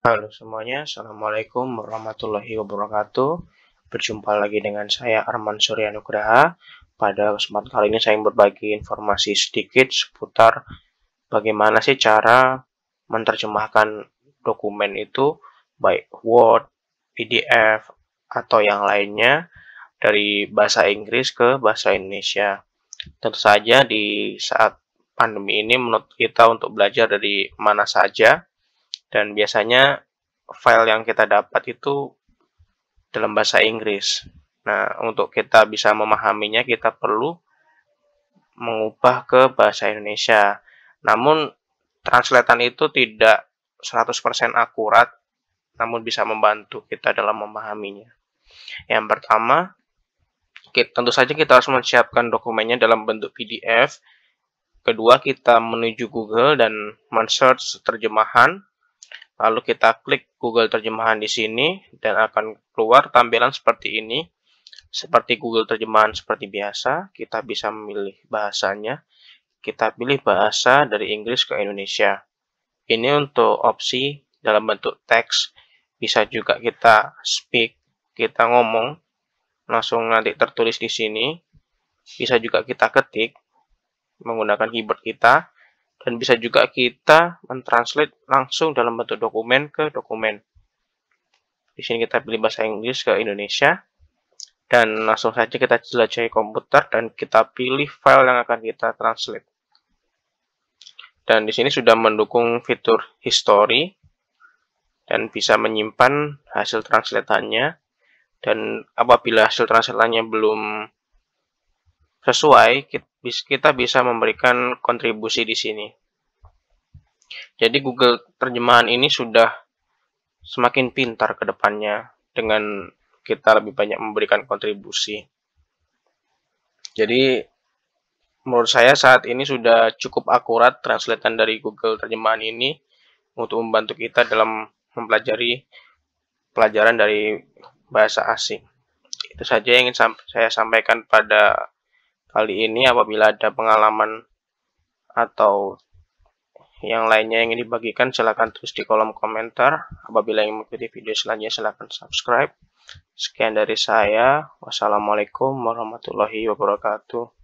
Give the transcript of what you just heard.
Halo semuanya, Assalamualaikum warahmatullahi wabarakatuh. Berjumpa lagi dengan saya Arman Suryanugraha. Pada kesempatan kali ini saya ingin berbagi informasi sedikit seputar bagaimana sih cara menerjemahkan dokumen itu baik Word, PDF, e atau yang lainnya dari bahasa Inggris ke bahasa Indonesia. Tentu saja di saat pandemi ini menurut kita untuk belajar dari mana saja dan biasanya file yang kita dapat itu dalam bahasa Inggris. Nah, untuk kita bisa memahaminya kita perlu mengubah ke bahasa Indonesia. Namun translatean itu tidak 100% akurat namun bisa membantu kita dalam memahaminya. Yang pertama, tentu saja kita harus menyiapkan dokumennya dalam bentuk PDF. Kedua, kita menuju Google dan men-search terjemahan. Lalu kita klik Google terjemahan di sini dan akan keluar tampilan seperti ini. Seperti Google terjemahan seperti biasa, kita bisa memilih bahasanya. Kita pilih bahasa dari Inggris ke Indonesia. Ini untuk opsi dalam bentuk teks. Bisa juga kita speak, kita ngomong langsung nanti tertulis di sini. Bisa juga kita ketik menggunakan keyboard kita dan bisa juga kita mentranslate langsung dalam bentuk dokumen ke dokumen. Di sini kita pilih bahasa Inggris ke Indonesia dan langsung saja kita jelajahi komputer dan kita pilih file yang akan kita translate. Dan di sini sudah mendukung fitur history dan bisa menyimpan hasil translatannya dan apabila hasil translatannya belum sesuai kita bisa memberikan kontribusi di sini. Jadi Google terjemahan ini sudah semakin pintar ke depannya dengan kita lebih banyak memberikan kontribusi. Jadi menurut saya saat ini sudah cukup akurat translatean dari Google terjemahan ini untuk membantu kita dalam mempelajari pelajaran dari bahasa asing. Itu saja yang ingin saya sampaikan pada kali ini. Apabila ada pengalaman atau yang lainnya yang ingin dibagikan, silakan tulis di kolom komentar. Apabila ingin mengikuti video selanjutnya, silakan subscribe. Sekian dari saya. Wassalamualaikum warahmatullahi wabarakatuh.